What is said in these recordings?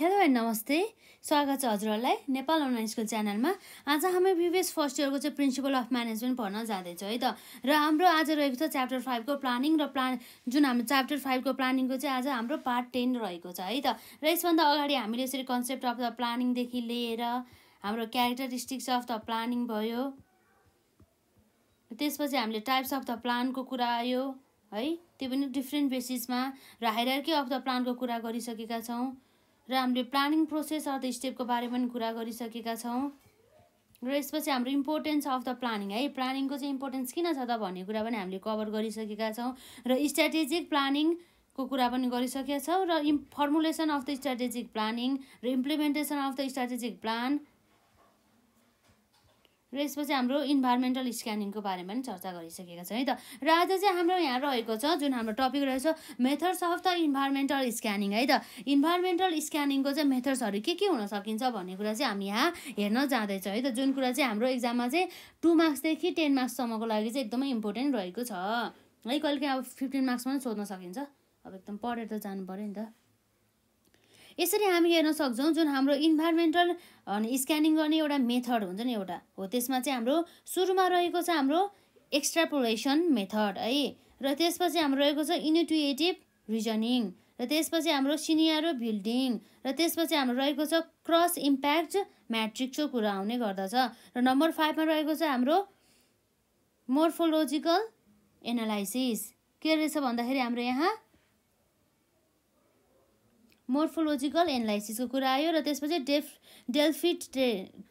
hello and नमस्ते स्वागत छ हजुरहरूलाई नेपाल अनलाइन स्कुल च्यानलमा आज हामी प्रिभियस फर्स्ट इयरको चाहिँ प्रिन्सिपल अफ म्यानेजमेन्ट पढ्न जाँदैछौँ है त र हाम्रो आज रहेको छ च्याप्टर फाइभको प्लानिङ र प्लान जुन हाम्रो च्याप्टर फाइभको प्लानिङको चाहिँ आज हाम्रो पार्ट टेन रहेको छ है त र यसभन्दा अगाडि हामीले यसरी कन्सेप्ट अफ द प्लानिङदेखि लिएर हाम्रो क्यारेक्टरिस्टिक्स अफ द प्लानिङ भयो त्यसपछि हामीले टाइप्स अफ द प्लानको कुरा आयो है त्यो पनि डिफ्रेन्ट बेसिसमा र हाइरकी अफ द प्लानको कुरा गरिसकेका छौँ र हामीले प्लानिङ प्रोसेस द स्टेपको बारेमा पनि कुरा गरिसकेका छौँ र यसपछि हाम्रो इम्पोर्टेन्स अफ द प्लानिङ है प्लानिङको चाहिँ इम्पोर्टेन्स किन छ त भन्ने कुरा पनि हामीले कभर गरिसकेका छौँ र स्ट्राटेजिक प्लानिङको कुरा पनि गरिसकेका छौँ र इम् formulation of the strategic planning र implementation of the strategic plan र यसपछि हाम्रो इन्भाइरोमेन्टल स्क्यानिङको बारेमा पनि चर्चा गरिसकेका छौँ है त र आज चाहिँ हाम्रो यहाँ रहेको छ जुन हाम्रो टपिक रहेछ methods of the environmental scanning है त इन्भाइरोमेन्टल स्क्यानिङको चाहिँ मेथड्सहरू के के हुन सकिन्छ भन्ने कुरा चाहिँ हामी यहाँ हेर्न जाँदैछौँ है त जुन कुरा चाहिँ हाम्रो एक्जाममा चाहिँ टु मार्क्सदेखि टेन मार्क्ससम्मको लागि चाहिँ एकदमै इम्पोर्टेन्ट रहेको छ है कहिले अब फिफ्टिन मार्क्समा पनि सोध्न सकिन्छ अब एकदम पढेर त जानु पऱ्यो नि त यसरी हामी हेर्न सक्छौँ जुन हाम्रो इन्भाइरोमेन्टल स्क्यानिङ गर्ने एउटा मेथड हुन्छ नि एउटा हो त्यसमा चाहिँ हाम्रो सुरुमा रहेको छ हाम्रो एक्स्ट्रापोलेसन मेथड है र त्यसपछि हाम्रो रहेको छ इनिटुएटिभ रिजनिङ र त्यसपछि हाम्रो सिनियरो बिल्डिङ र त्यसपछि हाम्रो रहेको छ क्रस इम्प्याक्ट म्याट्रिक्सको कुरा आउने गर्दछ र नम्बर फाइभमा रहेको छ हाम्रो मोर्फोलोजिकल एनालाइसिस के रहेछ भन्दाखेरि हाम्रो यहाँ मोर्फोलोजिकल एनालाइसिसको कुरा आयो र त्यसपछि डेफ डेल्फिट टे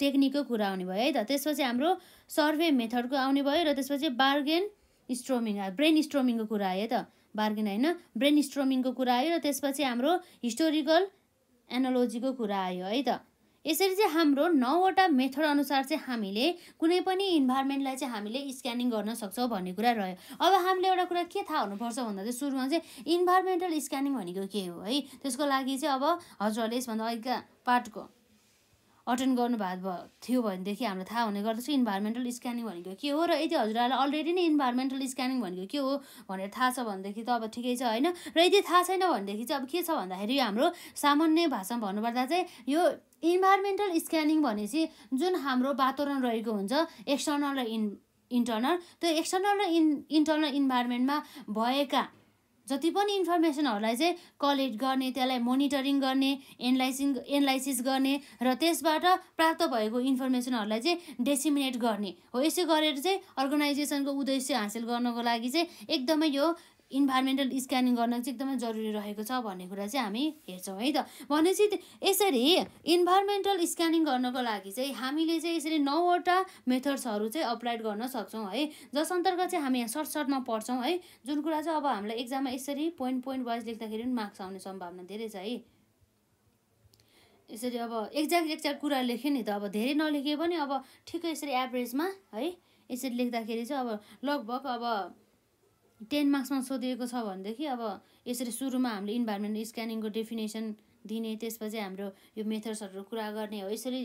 टेक्निकको कुरा आउने भयो है त त्यसपछि हाम्रो सर्भे मेथडको आउने भयो र त्यसपछि बार्गेन स्ट्रोमिङ ब्रेन स्ट्रोमिङको कुरा आयो है त बार्गेन होइन ब्रेन स्ट्रोमिङको कुरा आयो र त्यसपछि हाम्रो हिस्टोरिकल एनालोजीको कुरा आयो है त यसरी चाहिँ हाम्रो नौवटा मेथड अनुसार चाहिँ हामीले कुनै पनि इन्भाइरोमेन्टलाई चाहिँ हामीले स्क्यानिङ गर्न सक्छौँ भन्ने कुरा रह्यो अब हामीले एउटा कुरा के थाहा हुनुपर्छ भन्दा चाहिँ सुरुमा चाहिँ इन्भाइरोमेन्टल स्क्यानिङ भनेको के हो है त्यसको लागि चाहिँ अब हजुरहरूले यसभन्दा अघिका पार्टको अटेन्ड गर्नुभएको थियो भनेदेखि हामीलाई थाहा हुने गर्दछ इन्भाइरोमेन्टल स्क्यानिङ भनेको के हो र यदि हजुरहरूलाई अलरेडी नै इन्भाइरोमेन्टल स्क्यानिङ भनेको के हो भनेर थाहा छ भनेदेखि त अब ठिकै छ होइन र यदि थाहा छैन भनेदेखि चाहिँ अब के छ भन्दाखेरि हाम्रो सामान्य भाषामा भन्नुपर्दा चाहिँ यो इन्भाइरोमेन्टल स्क्यानिङ भनेपछि जुन हाम्रो वातावरण रहेको हुन्छ एक्सटर्नल र इन इन्टर्नल त्यो एक्सटर्नल र इन इन्टर्नल इन्भाइरोमेन्टमा भएका जति पनि इन्फर्मेसनहरूलाई चाहिँ कलेक्ट गर्ने त्यसलाई मोनिटरिङ गर्ने एनालाइसिङ एनालाइसिस गर्ने र त्यसबाट प्राप्त भएको इन्फर्मेसनहरूलाई चाहिँ डेसिमिनेट गर्ने हो यसो गरेर चाहिँ अर्गनाइजेसनको उद्देश्य हासिल गर्नको लागि चाहिँ एकदमै यो इन्भाइरोमेन्टल स्क्यानिङ गर्न चाहिँ एकदमै जरुरी रहेको छ भन्ने कुरा चाहिँ हामी हेर्छौँ है त भनेपछि यसरी इन्भाइरोमेन्टल स्क्यानिङ गर्नको लागि चाहिँ हामीले चाहिँ यसरी नौवटा मेथड्सहरू चाहिँ अप्लाइड गर्न सक्छौँ है जस अन्तर्गत चाहिँ हामी यहाँ सर्ट सर्टमा पढ्छौँ है जुन कुरा चाहिँ अब हामीलाई एक्जाममा यसरी पोइन्ट पोइन्ट वाइज लेख्दाखेरि पनि मार्क्स आउने सम्भावना धेरै छ है यसरी अब एक्ज्याक्ट एक्ज्याक्ट कुरा लेख्यो नि त अब धेरै नलेखे पनि अब ठिकै यसरी एभरेजमा है यसरी लेख्दाखेरि चाहिँ अब लगभग अब टेन मार्क्समा सोधिएको छ भनेदेखि अब यसरी सुरुमा हामीले इन्भाइरोमेन्ट स्क्यानिङको डेफिनेसन दिने त्यसपछि हाम्रो यो मेथड्सहरू कुरा गर्ने हो यसरी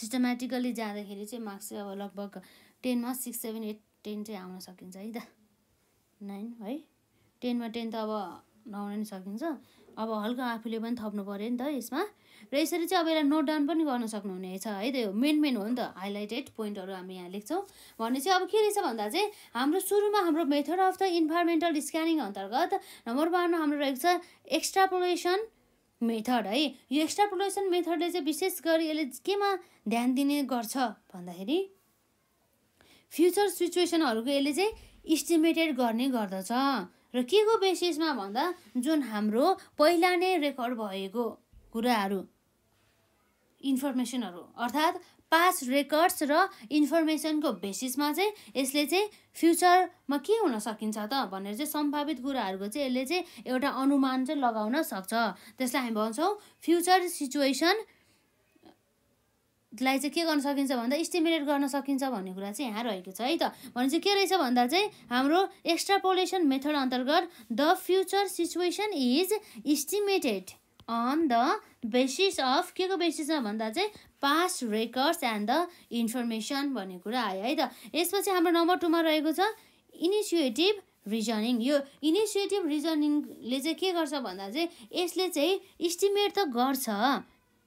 सिस्टमेटिकल्ली जाँदाखेरि चाहिँ मार्क्स चाहिँ अब लगभग टेनमा सिक्स सेभेन एट टेन चाहिँ आउन सकिन्छ है त नाइन है टेनमा टेन त अब नआउन नि सकिन्छ अब हल्का आफूले पनि थप्नु पऱ्यो नि त यसमा र यसरी चाहिँ अब यसलाई नोट डाउन पनि गर्न सक्नुहुनेछ है त्यो मेन मेन हो नि त हाइलाइटेड पोइन्टहरू हामी यहाँ लेख्छौँ भने चाहिँ अब के रहेछ भन्दा चाहिँ हाम्रो सुरुमा हाम्रो method of the environmental scanning अन्तर्गत नम्बर वानमा हाम्रो रहेको छ एक्स्ट्रापोलेसन मेथड है यो एक्स्ट्रापोलेसन मेथडले चाहिँ विशेष गरी यसले केमा ध्यान दिने गर्छ भन्दाखेरि फ्युचर सिचुएसनहरूको यसले चाहिँ इस्टिमेटेड गर्ने गर्दछ र के को बेसिसमा भन्दा जुन हाम्रो पहिला नै रेकर्ड भएको कुराहरू इन्फर्मेसनहरू अर्थात् पास रेकर्ड्स र इन्फर्मेसनको बेसिसमा चाहिँ यसले चाहिँ फ्युचरमा के हुन सकिन्छ त भनेर चाहिँ सम्भावित कुराहरूको चाहिँ यसले चाहिँ एउटा अनुमान चाहिँ लगाउन सक्छ त्यसलाई हामी भन्छौँ फ्युचर सिचुएसन लाई चाहिँ के गर्न सकिन्छ भन्दा इस्टिमेट गर्न सकिन्छ भन्ने कुरा चाहिँ यहाँ रहेको छ है त भने चाहिँ के रहेछ भन्दा चाहिँ हाम्रो एक्स्ट्रापोलेसन मेथड अन्तर्गत the future situation is estimated on the basis of के को बेसिसमा भन्दा चाहिँ past records and the information भन्ने कुरा आयो है त यसपछि हाम्रो नम्बर टूमा रहेको छ इनिसिएटिभ रिजनिङ यो इनिसिएटिभ रिजनिङले चाहिँ के गर्छ भन्दा चाहिँ यसले चाहिँ इस्टिमेट त गर्छ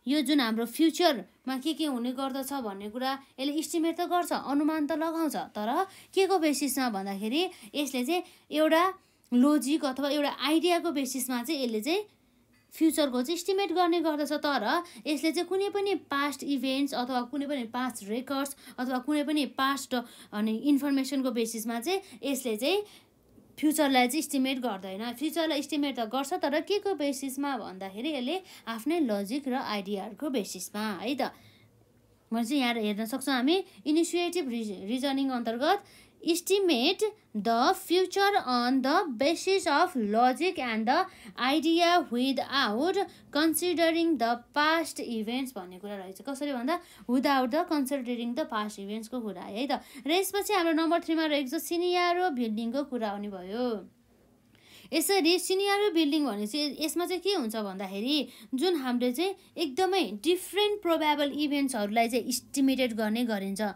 यो जुन हाम्रो फ्युचरमा के के हुने गर्दछ भन्ने कुरा यसले इस्टिमेट त गर्छ अनुमान त लगाउँछ तर के को बेसिसमा भन्दाखेरि यसले चाहिँ एउटा लोजिक अथवा एउटा आइडियाको बेसिसमा चाहिँ यसले चाहिँ फ्युचरको चाहिँ इस्टिमेट गर्ने गर्दछ तर यसले चाहिँ कुनै पनि पास्ट इभेन्ट्स अथवा कुनै पनि पास्ट रेकर्ड्स अथवा कुनै पनि पास्ट अनि इन्फर्मेसनको बेसिसमा चाहिँ यसले चाहिँ फ्युचरलाई चाहिँ इस्टिमेट गर्दैन फ्युचरलाई इस्टिमेट त गर्छ तर के को बेसिसमा भन्दाखेरि यसले आफ्नै लजिक र आइडियाहरूको बेसिसमा है त भने चाहिँ यहाँ हेर्न सक्छौँ हामी इनिसिएटिभ रिज रिजनिङ अन्तर्गत estimate the future on the basis of logic and the idea without considering the past events भन्ने कुरा रहेछ कसरी भन्दा without the considering the past इभेन्ट्सको कुरा है त र यसपछि हाम्रो नम्बर थ्रीमा रहेको छ सिनियरो बिल्डिङको कुरा आउने भयो यसरी सिनियरो बिल्डिङ भने चाहिँ यसमा चाहिँ के हुन्छ भन्दाखेरि जुन हामीले चाहिँ एकदमै डिफ्रेन्ट प्रोबेबल इभेन्ट्सहरूलाई चाहिँ इस्टिमेटेड गर्ने गरिन्छ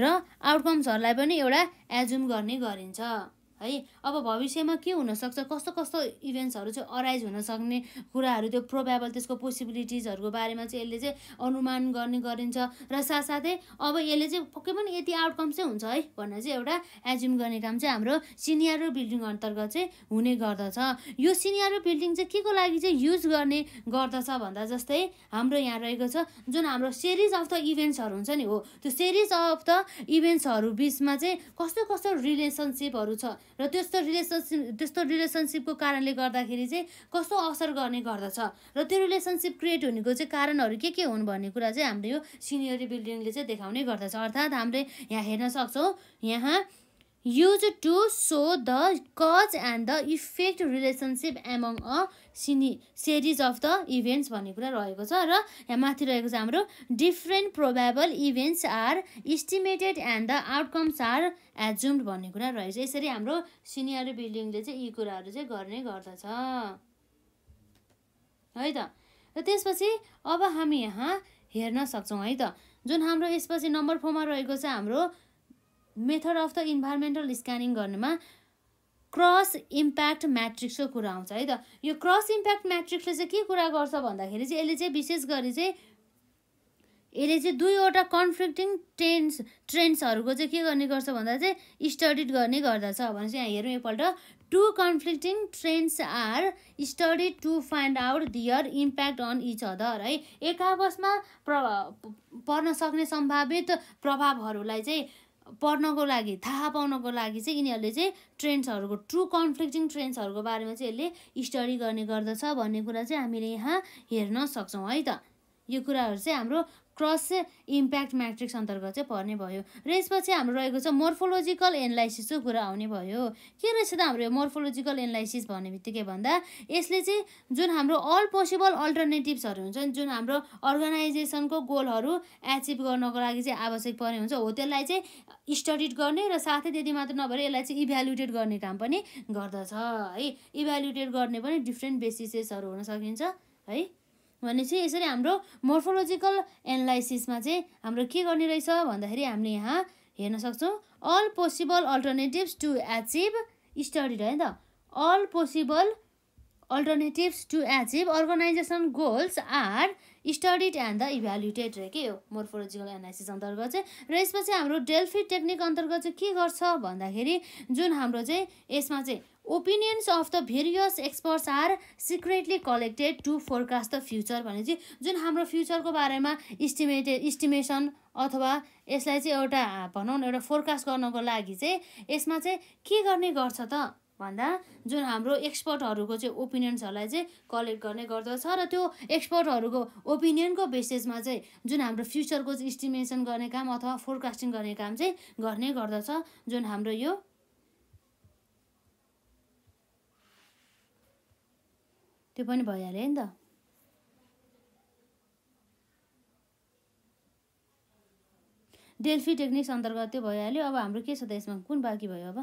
र आउटकम्सहरूलाई पनि एउटा एज्युम गर्ने गरिन्छ है अब भविष्यमा के हुनसक्छ कस्तो कस्तो इभेन्ट्सहरू चाहिँ अराइज हुनसक्ने कुराहरू त्यो प्रोभेबल त्यसको पोसिबिलिटिजहरूको बारेमा चाहिँ यसले चाहिँ अनुमान गर्ने गरिन्छ र साथसाथै अब यसले चाहिँ पक्कै पनि यति आउटकम चाहिँ हुन्छ है भनेर चाहिँ एउटा एज्युम गर्ने काम चाहिँ हाम्रो सिनियर बिल्डिङ अन्तर्गत चाहिँ हुने गर्दछ यो सिनियर बिल्डिङ चाहिँ के को लागि चाहिँ युज गर्ने गर्दछ भन्दा जस्तै हाम्रो यहाँ रहेको छ जुन हाम्रो सिरिज अफ द इभेन्ट्सहरू हुन्छ नि हो त्यो सिरिज अफ द इभेन्ट्सहरू बिचमा चाहिँ कस्तो कस्तो रिलेसनसिपहरू छ र त्यस्तो रिलेसनसिप त्यस्तो रिलेसनसिपको कारणले गर्दाखेरि चाहिँ कस्तो असर गर्ने गर्दछ र त्यो रिलेसनसिप क्रिएट हुनेको चाहिँ कारणहरू के के हुन् भन्ने कुरा चाहिँ हाम्रो यो सिनियरी बिल्डिङले चाहिँ देखाउने गर्दछ अर्थात् हामीले यहाँ हेर्न सक्छौँ यहाँ use to show the cause and the effect relationship among a सिनी सिरिज अफ द इभेन्ट्स भन्ने कुरा रहेको छ र यहाँ माथि रहेको छ हाम्रो different probable events are estimated and the outcomes are assumed भन्ने कुरा रहेछ यसरी हाम्रो सिनियर बिल्डिङले चाहिँ यी कुराहरू चाहिँ गर्ने गर्दछ है त र त्यसपछि अब हामी यहाँ हेर्न सक्छौँ है त जुन हाम्रो यसपछि नम्बर फोरमा रहेको छ हाम्रो method of the environmental scanning गर्नुमा क्रस इम्प्याक्ट म्याट्रिक्सको कुरा आउँछ है त यो क्रस इम्प्याक्ट म्याट्रिक्सले चाहिँ के कुरा गर्छ भन्दाखेरि चाहिँ यसले चाहिँ विशेष गरी चाहिँ यसले चाहिँ दुईवटा कन्फ्लिक्टिङ ट्रेन्ड्स ट्रेन्ड्सहरूको चाहिँ के गर्ने गर्छ भन्दा चाहिँ स्टडिड गर्ने गर्दछ भनेपछि यहाँ हेरौँ एकपल्ट two conflicting trends are study to find out their impact on each other है एक आपसमा प्र पर्न सक्ने सम्भावित प्रभावहरूलाई चाहिँ पढ्नको लागि थाहा पाउनको लागि चाहिँ यिनीहरूले चाहिँ ट्रेन्ड्सहरूको ट्रु कन्फ्लिक्टिङ ट्रेन्ड्सहरूको बारेमा चाहिँ यसले स्टडी गर्ने गर्दछ भन्ने कुरा चाहिँ हामीले यहाँ हेर्न सक्छौँ है त यो कुराहरू चाहिँ हाम्रो क्रस इम्प्याक्ट म्याट्रिक्स अन्तर्गत चाहिँ पर्ने भयो र यसपछि हाम्रो रहेको छ मोर्फोलोजिकल एनालाइसिसको कुरा आउने भयो के रहेछ त हाम्रो यो मोर्फोलोजिकल एनालाइसिस भन्ने बित्तिकै भन्दा यसले चाहिँ जुन हाम्रो अल पोसिबल अल्टरनेटिभ्सहरू हुन्छन् जुन हाम्रो अर्गनाइजेसनको गोलहरू एचिभ गर्नको लागि चाहिँ आवश्यक पर्ने हुन्छ हो त्यसलाई चाहिँ स्टडिड गर्ने र साथै त्यति मात्र नभएर यसलाई चाहिँ इभ्यालुएटेड गर्ने काम पनि गर्दछ है इभ्यालुएटेड गर्ने पनि डिफ्रेन्ट बेसिसेसहरू हुन सकिन्छ है भने चाहिँ यसरी हाम्रो मोर्फोलोजिकल एनालाइसिसमा चाहिँ हाम्रो के गर्ने रहेछ भन्दाखेरि हामीले यहाँ हेर्न सक्छौँ all possible alternatives to achieve studied है त all possible alternatives to achieve organisation goals are studied and the evaluated रे के हो मोर्फोलोजिकल एनालाइसिस अन्तर्गत चाहिँ र यसमा चाहिँ हाम्रो डेल्फी टेक्निक अन्तर्गत चाहिँ के गर्छ भन्दाखेरि जुन हाम्रो चाहिँ यसमा चाहिँ opinions of the various experts are secretly collected to forecast the future भने चाहिँ जुन हाम्रो फ्युचरको बारेमा इस्टिमेटेड इस्टिमेसन अथवा यसलाई चाहिँ एउटा भनौँ न एउटा फोरकास्ट गर्नको लागि चाहिँ यसमा चाहिँ के गर्ने गर्छ त भन्दा जुन हाम्रो एक्सपर्टहरूको चाहिँ ओपिनियन्सहरूलाई चाहिँ कलेक्ट गर्ने गर्दछ र त्यो एक्सपर्टहरूको ओपिनियनको बेसिसमा चाहिँ जुन हाम्रो फ्युचरको इस्टिमेसन गर्ने काम अथवा फोरकास्टिङ गर्ने काम चाहिँ गर्ने गर्दछ जुन हाम्रो यो त्यो पनि भइहाल्यो नि त डेल्फी टेक्निक्स अन्तर्गत त्यो भइहाल्यो अब हाम्रो के छ त यसमा कुन बाँकी भयो अब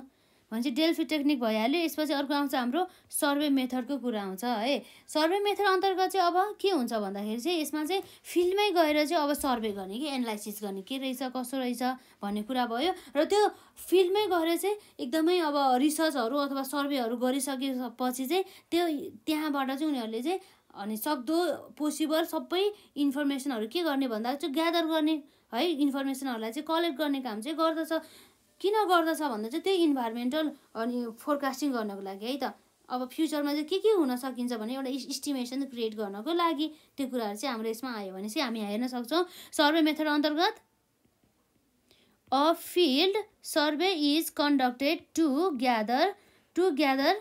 भनेपछि डेल्फी टेक्निक भइहाल्यो यसपछि अर्को आउँछ हाम्रो सर्वे मेथडको कुरा आउँछ है सर्वे मेथड अन्तर्गत चाहिँ अब के हुन्छ भन्दाखेरि चाहिँ यसमा चाहिँ फिल्डमै गएर चाहिँ अब सर्वे गर्ने कि एनालाइसिस गर्ने के रहेछ कसो रहेछ भन्ने कुरा भयो र त्यो फिल्डमै गएर चाहिँ एकदमै अब रिसर्चहरू अथवा सर्वेहरू गरिसकेपछि चाहिँ त्यो त्यहाँबाट चाहिँ उनीहरूले चाहिँ अनि सक्दो पोसिबल सबै इन्फर्मेसनहरू के गर्ने भन्दा चाहिँ ग्यादर गर्ने है इन्फर्मेसनहरूलाई चाहिँ कलेक्ट गर्ने काम चाहिँ गर्दछ किन गर्दछ भन्दा चाहिँ त्यही इन्भाइरोमेन्टल अनि फोरकास्टिङ गर्नको लागि है त अब फ्युचरमा चाहिँ के के हुन सकिन्छ भने एउटा इस्टिमेसन क्रिएट गर्नको लागि त्यो कुराहरू चाहिँ हाम्रो यसमा आयो भने चाहिँ हामी हेर्न सक्छौँ सर्वे मेथड अन्तर्गत a field survey is conducted to gather to gather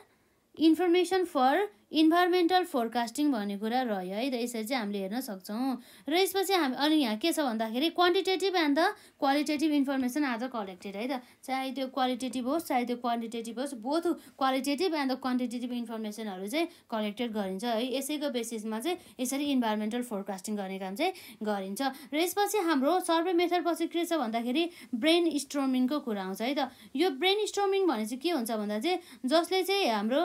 information for environmental forecasting भन्ने कुरा रह्यो है त यसरी चाहिँ हामीले हेर्न सक्छौँ र यसपछि हामी अनि यहाँ के छ भन्दाखेरि quantitative and the qualitative information आज कलेक्टेड है त चाहे त्यो क्वालिटेटिभ होस् चाहे त्यो क्वान्टिटेटिभ होस् both qualitative and the quantitative इन्फर्मेसनहरू चाहिँ कलेक्टेड गरिन्छ है यसैको बेसिसमा चाहिँ यसरी इन्भाइरोमेन्टल फोरकास्टिङ गर्ने काम चाहिँ गरिन्छ र यसपछि हाम्रो सर्वे मेथड पछि के छ भन्दाखेरि ब्रेन स्ट्रोमिङको कुरा आउँछ है त यो ब्रेन स्ट्रोमिङ भने चाहिँ के हुन्छ भन्दा चाहिँ जसले चाहिँ हाम्रो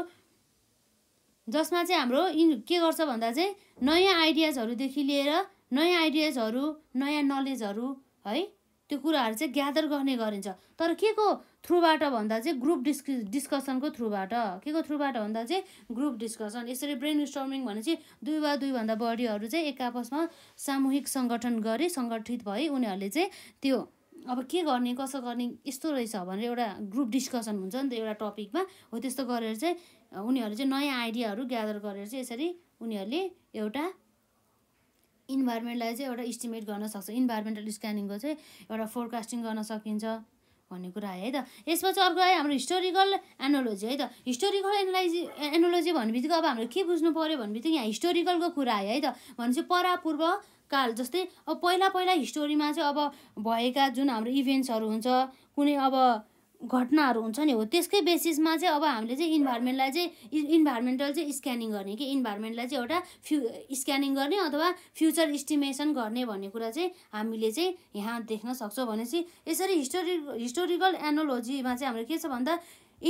जसमा चाहिँ हाम्रो इन के गर्छ भन्दा चाहिँ नयाँ आइडियाजहरूदेखि लिएर नयाँ आइडियाजहरू नयाँ नलेजहरू है त्यो कुराहरू चाहिँ ग्यादर गर्ने गरिन्छ तर के को थ्रुबाट भन्दा चाहिँ ग्रुप डिस्क डिस्कसनको थ्रुबाट के को थ्रुबाट भन्दा चाहिँ ग्रुप डिस्कसन यसरी ब्रेन स्टर्मिङ भने चाहिँ दुई वा दुईभन्दा बढीहरू चाहिँ एक आपसमा सामूहिक सङ्गठन गरी सङ्गठित भए उनीहरूले चाहिँ त्यो अब के गर्ने कसो गर्ने यस्तो रहेछ भनेर एउटा ग्रुप डिस्कसन हुन्छ नि त एउटा टपिकमा हो त्यस्तो गरेर चाहिँ उनीहरू चाहिँ नयाँ आइडियाहरू ग्यादर गरेर चाहिँ यसरी उनीहरूले एउटा इन्भाइरोमेन्टलाई चाहिँ एउटा इस्टिमेट गर्न सक्छ इन्भाइरोमेन्टल स्क्यानिङको चाहिँ एउटा फोरकास्टिङ गर्न सकिन्छ भन्ने कुरा आयो है त यसमा चाहिँ अर्को आयो हाम्रो हिस्टोरिकल एनोलोजी है त हिस्टोरिकल एनालाइजी एनोलोजी भन्ने बित्तिकै अब हामीले के बुझ्नु पऱ्यो भन्ने बित्तिकै यहाँ हिस्टोरिकलको कुरा आयो है त भनेपछि परापूर्व काल जस्तै अब पहिला पहिला हिस्टोरीमा चाहिँ अब भएका जुन हाम्रो इभेन्ट्सहरू हुन्छ कुनै अब घटनाहरू हुन्छ नि हो त्यसकै बेसिसमा चाहिँ अब हामीले चाहिँ इन्भाइरोमेन्टलाई चाहिँ इन्भाइरोमेन्टल चाहिँ स्क्यानिङ गर्ने कि इन्भाइरोमेन्टलाई चाहिँ एउटा फ्यु स्क्यानिङ गर्ने अथवा फ्युचर इस्टिमेसन गर्ने भन्ने कुरा चाहिँ हामीले चाहिँ यहाँ देख्न सक्छौँ भनेपछि यसरी हिस्टोरिक हिस्टोरिकल एनोलोजीमा चाहिँ हाम्रो के छ भन्दा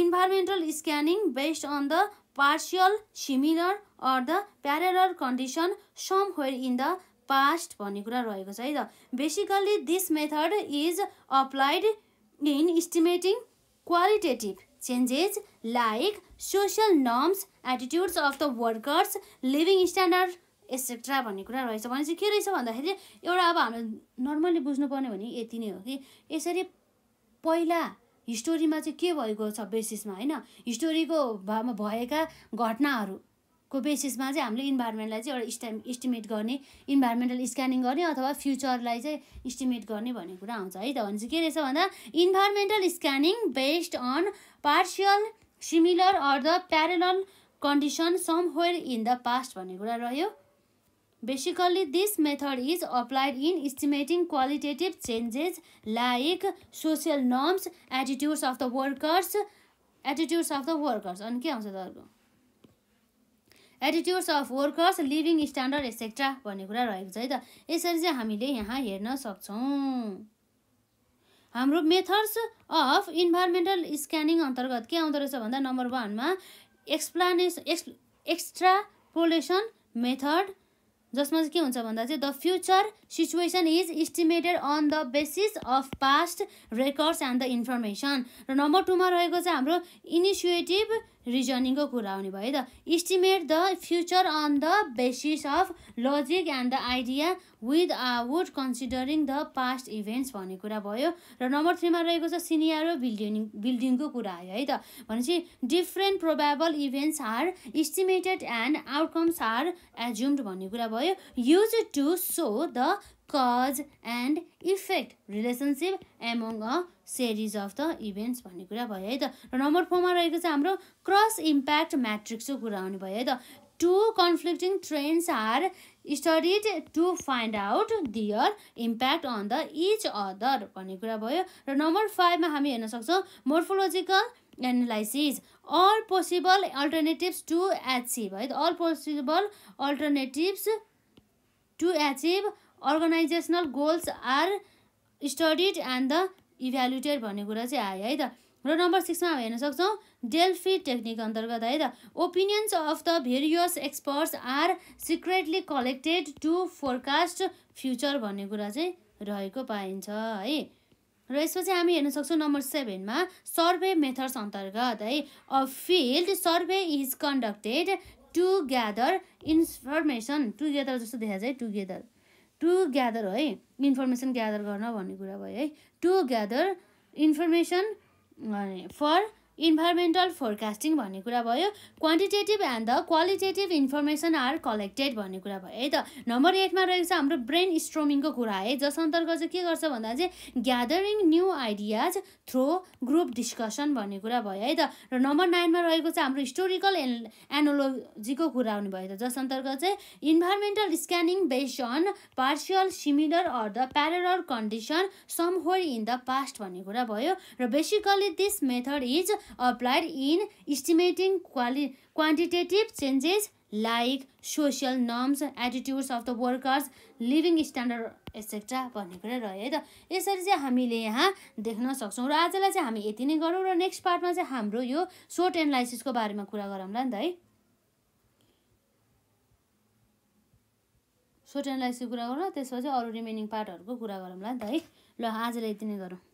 environmental scanning based on the partial similar or the parallel condition somewhere in the past भन्ने कुरा रहेको छ है त basically this method is applied in estimating qualitative changes like social norms, attitudes of the workers, living standard, etcetera भन्ने कुरा रहेछ भने चाहिँ के रहेछ भन्दाखेरि एउटा अब हाम्रो नर्मल्ली बुझ्नुपर्ने भने यति नै हो कि यसरी पहिला हिस्टोरीमा चाहिँ के भएको छ बेसिसमा होइन हिस्टोरीको भएका घटनाहरू को बेसिसमा चाहिँ हामीले इन्भाइरोमेन्टलाई चाहिँ एउटा इस्टा इस्टिमेट गर्ने इन्भाइरोमेन्टल स्क्यानिङ गर्ने अथवा फ्युचरलाई चाहिँ इस्टिमेट गर्ने भन्ने कुरा आउँछ है त भने के रहेछ भन्दा environmental scanning based on partial similar or the parallel condition somewhere in the past भन्ने कुरा रह्यो basically this method is applied in estimating qualitative changes like social norms attitudes of the workers attitudes of the workers अनि के आउँछ तपाईँको attitudes of workers living standard etcetera भन्ने कुरा रहेको छ है त यसरी चाहिँ हामीले यहाँ हेर्न सक्छौँ हाम्रो मेथड्स अफ इन्भाइरोमेन्टल स्क्यानिङ अन्तर्गत के आउँदो रहेछ भन्दा नम्बर वानमा एक्सप्लानेस एक्स पोलेसन मेथड जसमा चाहिँ के हुन्छ भन्दा चाहिँ the future situation is estimated on the basis of past records and the information र नम्बर टूमा रहेको छ हाम्रो इनिसिएटिभ रिजनिङको कुरा आउने भयो त estimate the future on the basis of logic and the idea without considering the past events भन्ने कुरा भयो र नम्बर थ्रीमा रहेको छ सिनियरो बिल्डिङ बिल्डिङको कुरा आयो है त भनेपछि different probable events are estimated and outcomes are assumed भन्ने कुरा भयो use to show the cause and effect relationship among a series of the events भन्ने कुरा भयो है त र नम्बर फोरमा रहेको छ हाम्रो क्रस इम्प्याक्ट म्याट्रिक्सको कुरा आउने भयो है त to conflicting trends are studied to find out their impact on the each other भन्ने कुरा भयो र नम्बर फाइभमा हामी हेर्न सक्छौँ morphological analysis all possible alternatives to achieve है त all possible alternatives to achieve organisational goals are studied and the evaluated भन्ने कुरा चाहिँ आयो है त र नम्बर सिक्समा हामी हेर्न सक्छौँ डेल्फी टेक्निक अन्तर्गत है त opinions of the various experts are secretly collected to forecast future भन्ने कुरा चाहिँ रहेको पाइन्छ है र यसपछि हामी हेर्न सक्छौँ नम्बर सेभेनमा सर्वे मेथड्स अन्तर्गत है a field survey is conducted to gather information together जस्तो देखा चाहिँ टुगेदर टु ग्यादर है इन्फर्मेसन ग्यादर गर्न भन्ने कुरा भयो है to gather information for environmental forecasting भन्ने कुरा भयो quantitative and the qualitative information are collected भन्ने कुरा भयो है त नम्बर एटमा रहेको छ हाम्रो ब्रेन स्ट्रोमिङको कुरा है जस अन्तर्गत चाहिँ के गर्छ भन्दा चाहिँ gathering new ideas through group discussion भन्ने कुरा भयो है त र नम्बर नाइनमा रहेको छ हाम्रो हिस्टोरिकल एन एनोलोजीको कुरा भयो त जस अन्तर्गत चाहिँ environmental scanning base on partial similar or the parallel condition some whole in the past भन्ने कुरा भयो र basically this method is applied in estimating quali quantitative changes like social norms attitudes of the workers living standard etcetera भन्ने कुरा रह्यो है त यसरी चाहिँ हामीले यहाँ देख्न सक्छौँ र आजलाई चाहिँ हामी यति नै गरौँ र नेक्स्ट पार्टमा चाहिँ हाम्रो यो सोर्ट एनालाइसिसको बारेमा कुरा गरौँला नि त है सोर्ट एनालाइसिसको कुरा गरौँ त्यसपछि अरू रिमेनिङ पार्टहरूको कुरा गरौँला नि त है ल आजलाई यति नै गरौँ